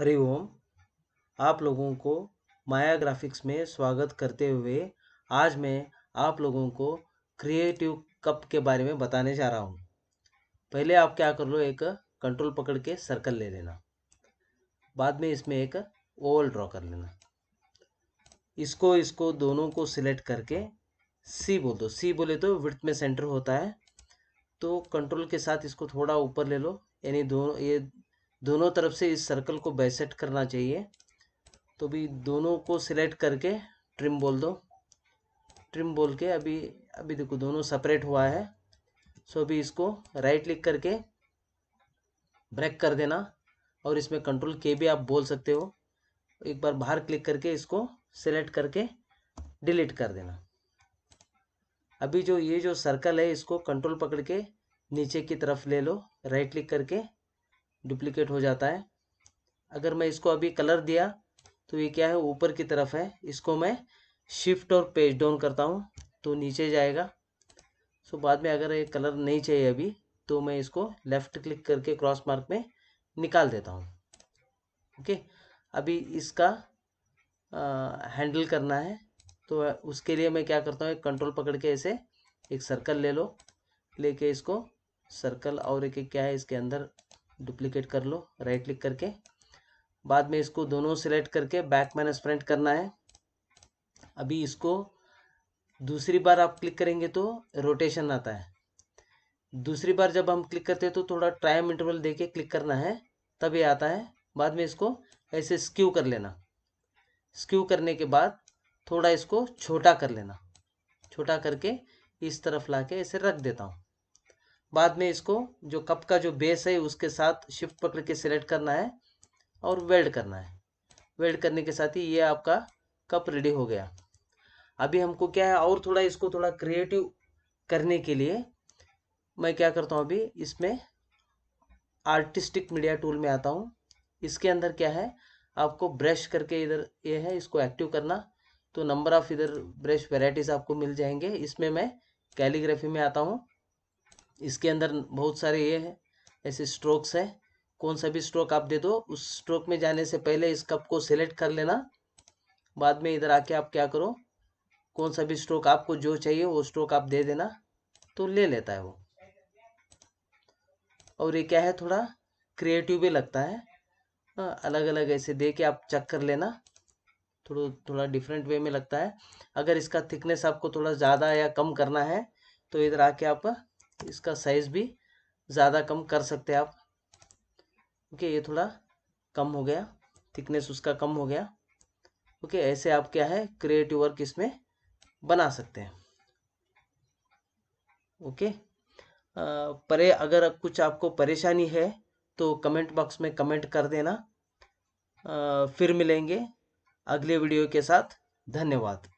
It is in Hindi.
हरि ओम आप लोगों को माया ग्राफिक्स में स्वागत करते हुए आज मैं आप लोगों को क्रिएटिव कप के बारे में बताने जा रहा हूँ पहले आप क्या कर लो एक कंट्रोल पकड़ के सर्कल ले लेना बाद में इसमें एक ओवल ड्रॉ कर लेना इसको इसको दोनों को सिलेक्ट करके सी बोल दो सी बोले तो विथ में सेंटर होता है तो कंट्रोल के साथ इसको थोड़ा ऊपर ले लो यानी दोनों ये दोनों तरफ से इस सर्कल को बैसेट करना चाहिए तो भी दोनों को सिलेक्ट करके ट्रिम बोल दो ट्रिम बोल के अभी अभी देखो दोनों सेपरेट हुआ है सो अभी इसको राइट क्लिक करके ब्रेक कर देना और इसमें कंट्रोल के भी आप बोल सकते हो एक बार बाहर क्लिक करके इसको सिलेक्ट करके डिलीट कर देना अभी जो ये जो सर्कल है इसको कंट्रोल पकड़ के नीचे की तरफ ले लो राइट क्लिक करके डुप्लीकेट हो जाता है अगर मैं इसको अभी कलर दिया तो ये क्या है ऊपर की तरफ है इसको मैं शिफ्ट और पेज डाउन करता हूँ तो नीचे जाएगा सो बाद में अगर ये कलर नहीं चाहिए अभी तो मैं इसको लेफ़्ट क्लिक करके क्रॉस मार्क में निकाल देता हूँ ओके अभी इसका आ, हैंडल करना है तो उसके लिए मैं क्या करता हूँ एक कंट्रोल पकड़ के ऐसे एक सर्कल ले लो लेके इसको सर्कल और एक क्या है इसके अंदर डुप्लीकेट कर लो राइट क्लिक करके बाद में इसको दोनों सेलेक्ट करके बैक माइनस फ्रंट करना है अभी इसको दूसरी बार आप क्लिक करेंगे तो रोटेशन आता है दूसरी बार जब हम क्लिक करते हैं तो थोड़ा टाइम इंटरवल दे के क्लिक करना है तब ये आता है बाद में इसको ऐसे स्क्यू कर लेना स्क्यू करने के बाद थोड़ा इसको छोटा कर लेना छोटा करके इस तरफ ला के ऐसे रख देता हूँ बाद में इसको जो कप का जो बेस है उसके साथ शिफ्ट पकड़ के सिलेक्ट करना है और वेल्ड करना है वेल्ड करने के साथ ही ये आपका कप रेडी हो गया अभी हमको क्या है और थोड़ा इसको थोड़ा क्रिएटिव करने के लिए मैं क्या करता हूँ अभी इसमें आर्टिस्टिक मीडिया टूल में आता हूँ इसके अंदर क्या है आपको ब्रश करके इधर ये है इसको एक्टिव करना तो नंबर ऑफ इधर ब्रश वेराइटीज़ आपको मिल जाएंगे इसमें मैं कैलीग्राफी में आता हूँ इसके अंदर बहुत सारे ये हैं ऐसे स्ट्रोक्स है कौन सा भी स्ट्रोक आप दे दो उस स्ट्रोक में जाने से पहले इस कप को सिलेक्ट कर लेना बाद में इधर आके आप क्या करो कौन सा भी स्ट्रोक आपको जो चाहिए वो स्ट्रोक आप दे देना तो ले लेता है वो और ये क्या है थोड़ा क्रिएटिव भी लगता है हाँ, अलग अलग ऐसे दे के आप चेक कर लेना थोड़ा थोड़ा डिफरेंट वे में लगता है अगर इसका थिकनेस आपको थोड़ा ज़्यादा या कम करना है तो इधर आके आप इसका साइज़ भी ज़्यादा कम कर सकते हैं आप ओके ये थोड़ा कम हो गया थिकनेस उसका कम हो गया ओके ऐसे आप क्या है क्रिएटिव वर्क इसमें बना सकते हैं ओके परे अगर कुछ आपको परेशानी है तो कमेंट बॉक्स में कमेंट कर देना आ, फिर मिलेंगे अगले वीडियो के साथ धन्यवाद